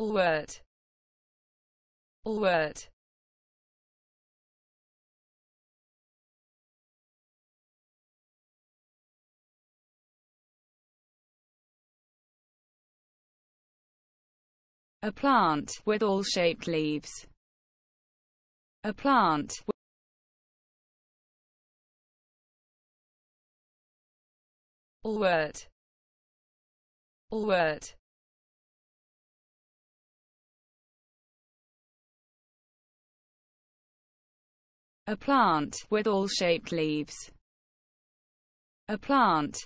Alwert. Alwert. A plant with all shaped leaves. A plant Alwert. Alwert. A plant, with all shaped leaves. A plant,